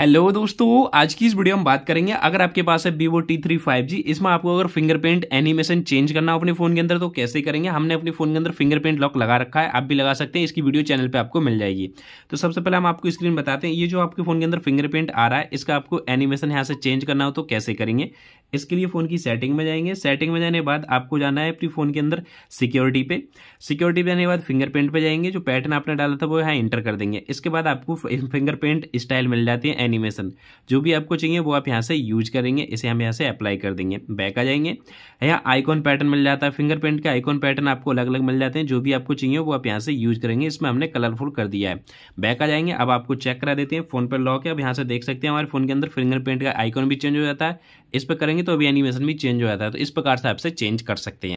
hello दोस्तों आज की इस वीडियो में बात करेंगे अगर आपके पास है Vivo T three five G इसमें आपको अगर फिंगरप्रिंट एनिमेशन चेंज करना हो अपने फोन के अंदर तो कैसे करेंगे हमने अपने फोन के अंदर फिंगरप्रिंट लॉक लगा रखा है आप भी लगा सकते हैं इसकी वीडियो चैनल पे आपको मिल जाएगी तो सबसे पहले हम आपको स्क्रीन बताते हैं ये जो आपके फोन के अंदर फिंगरप्रिंट आ रहा है इसका आपको एनिमेशन यहाँ से चेंज करना हो तो कैसे करेंगे इसके लिए फ़ोन की सेटिंग में जाएंगे सेटिंग में जाने के बाद आपको जाना है अपनी फ़ोन के अंदर सिक्योरिटी पे सिक्योरिटी पे जाने के बाद फिंगरप्रिंट पे जाएंगे जो पैटर्न आपने डाला था वो यहाँ इंटर कर देंगे इसके बाद आपको फिंगरप्रिंट स्टाइल मिल जाती है एनिमेशन जो भी आपको चाहिए वो आप यहाँ से यूज करेंगे इसे हम यहाँ से अप्लाई कर देंगे बैक आ जाएंगे यहाँ आइकॉन पैटर्न मिल जाता है फिंगरप्रिंट के आइकॉन पैटर्न आपको अलग अलग मिल जाते हैं जो भी आपको चाहिए वो आप यहाँ से यूज करेंगे इसमें हमने कलरफुल कर दिया है बैक आ जाएंगे अब आपको चेक करा देते हैं फ़ोन पर लॉक है अब यहाँ से देख सकते हैं हमारे फ़ोन के अंदर फिंगरप्रिंट का आइकॉन भी चेंज हो जाता है इस पर करेंगे तो अभी एनिमेशन भी चेंज हो जाता है तो इस प्रकार से आपसे चेंज कर सकते हैं